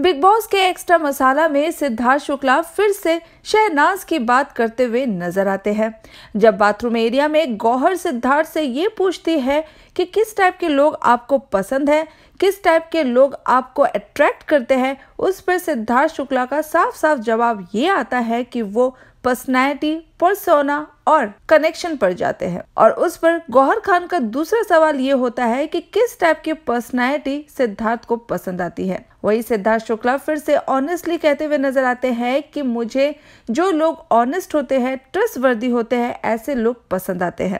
big Boss के extra Masala में सिद्धार्थ शुक्ला फिर से शहनाज की बात करते हुए नजर आते हैं जब बाथरूम एरिया में गौहर सिद्धार्थ से ये पूछती है कि किस टाइप के लोग आपको पसंद है किस टाइप के लोग आपको अट्रैक्ट करते हैं उस पर सिद्धार्थ शुक्ला का साफ साफ जवाब ये आता है कि वो पर्सनैलिटी परसोना और कनेक्शन पर जाते हैं और उस पर गौहर खान का दूसरा सवाल ये होता है कि किस टाइप की पर्सनैलिटी सिद्धार्थ को पसंद आती है वही सिद्धार्थ शुक्ला फिर से ऑनेस्टली कहते हुए नजर आते हैं कि मुझे जो लोग ऑनेस्ट होते हैं ट्रस्ट वर्दी होते हैं ऐसे लोग पसंद आते हैं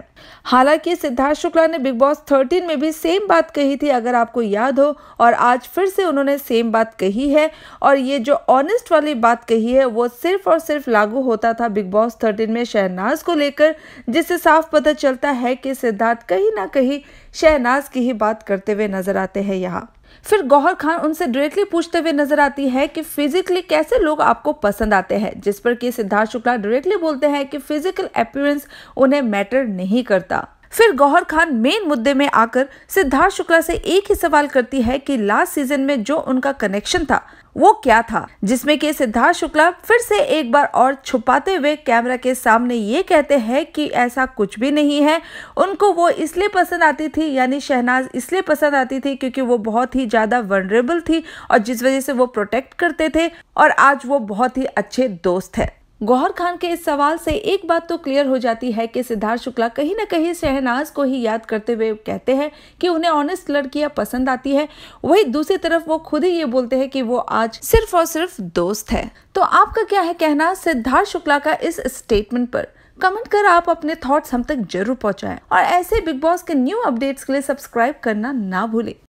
हालांकि सिद्धार्थ शुक्ला ने बिग बॉस थर्टीन में भी सेम बात कही थी अगर आपको याद हो और आज फिर से उन्होंने सेम बात कही है और ये जो ऑनेस्ट वाली बात कही है वो सिर्फ और सिर्फ लागू होता था बिग बॉस थर्टीन में शहनाज को लेकर जिससे साफ पता चलता है कि सिद्धार्थ कहीं ना कहीं शहनाज की ही बात करते हुए नजर आते हैं यहाँ फिर गौहर खान उनसे डायरेक्टली पूछते हुए नजर आती है कि फिजिकली कैसे लोग आपको पसंद आते हैं जिस पर कि सिद्धार्थ शुक्ला डायरेक्टली बोलते हैं कि फिजिकल अपीयरेंस उन्हें मैटर नहीं करता फिर गौहर खान मेन मुद्दे में आकर सिद्धार्थ शुक्ला से एक ही सवाल करती है कि लास्ट सीजन में जो उनका कनेक्शन था वो क्या था जिसमें कि सिद्धार्थ शुक्ला फिर से एक बार और छुपाते हुए कैमरा के सामने ये कहते हैं कि ऐसा कुछ भी नहीं है उनको वो इसलिए पसंद आती थी यानी शहनाज इसलिए पसंद आती थी क्योंकि वो बहुत ही ज़्यादा वनरेबल थी और जिस वजह से वो प्रोटेक्ट करते थे और आज वो बहुत ही अच्छे दोस्त है गौहर खान के इस सवाल से एक बात तो क्लियर हो जाती है कि सिद्धार्थ शुक्ला कहीं ना कहीं शहनाज को ही याद करते हुए कहते हैं कि उन्हें ऑनेस्ट लड़कियां पसंद आती है वही दूसरी तरफ वो खुद ही ये बोलते हैं कि वो आज सिर्फ और सिर्फ दोस्त है तो आपका क्या है कहना सिद्धार्थ शुक्ला का इस स्टेटमेंट पर कमेंट कर आप अपने थॉट्स हम तक जरूर पहुंचाएं और ऐसे बिग बॉस के न्यू अपडेट्स के लिए सब्सक्राइब करना ना भूलें